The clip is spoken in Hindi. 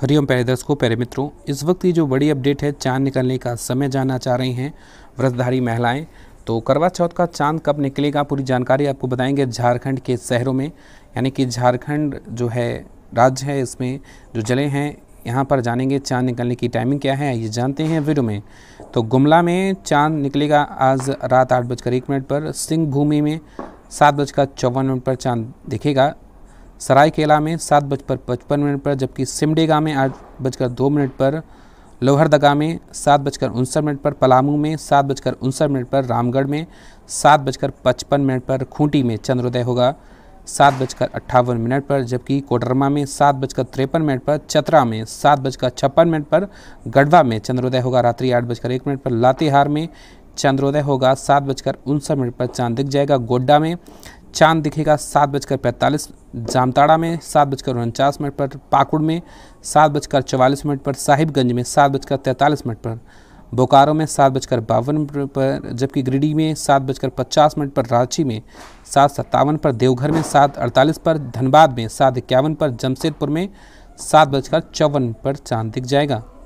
हरिओम प्यारे दर्शकों प्यारे मित्रों इस वक्त ये जो बड़ी अपडेट है चांद निकलने का समय जानना चाह रही हैं व्रतधारी महिलाएं तो करवा चौथ का चांद कब निकलेगा पूरी जानकारी आपको बताएंगे झारखंड के शहरों में यानी कि झारखंड जो है राज्य है इसमें जो जले हैं यहाँ पर जानेंगे चांद निकलने की टाइमिंग क्या है ये जानते हैं वीडियो में तो गुमला में चांद निकलेगा आज रात आठ बजकर एक मिनट पर सिंह भूमि में सात बजकर चौवन मिनट पर चांद दिखेगा सरायकेला में सात बजकर पचपन मिनट पर जबकि सिमडेगा में आठ बजकर दो मिनट पर लोहरदगा में सात बजकर उनसठ मिनट पर पलामू में सात बजकर उनसठ मिनट पर रामगढ़ में सात बजकर पचपन मिनट पर खूंटी में चंद्रोदय होगा सात बजकर अट्ठावन मिनट पर जबकि कोडरमा में सात बजकर तिरपन मिनट पर चतरा में सात बजकर छप्पन मिनट पर गढ़वा में चंद्रोदय होगा रात्रि आठ बजकर एक मिनट पर लातेहार में चंद्रोदय होगा सात बजकर उनसठ मिनट पर चांद दिख जाएगा गोड्डा में चांद दिखेगा सात बजकर पैंतालीस जामताड़ा में सात बजकर उनचास मिनट पर पाकुड़ में सात बजकर चवालीस मिनट पर साहिबगंज में सात बजकर तैंतालीस मिनट पर बोकारो में सात बजकर बावन मिनट पर जबकि गिरिडीह में सात बजकर पचास मिनट पर रांची में सात सत्तावन पर देवघर में सात अड़तालीस पर धनबाद में सात इक्यावन पर जमशेदपुर में सात बजकर चौवन पर चांद दिख जाएगा